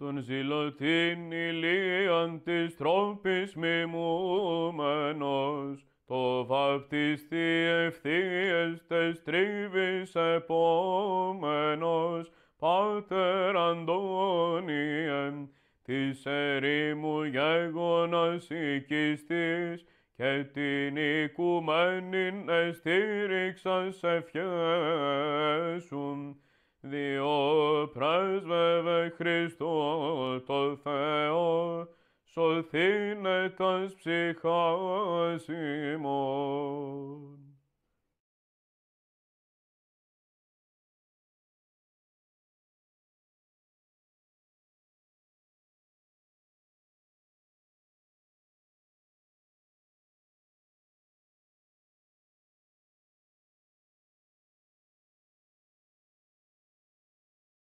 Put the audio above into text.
τον ζηλωτήν ηλίαν της τρόπης μιμούμενος, το βαπτιστή ευθείες τες τρίβης επόμενος, Πάτερ Αντώνιε, της ερήμου γέγονας οικιστής, και την οικουμένην εστήριξας ευχέσουν, διότι Χριστός το Θεός, σωθήνε τας ψυχάς ημών.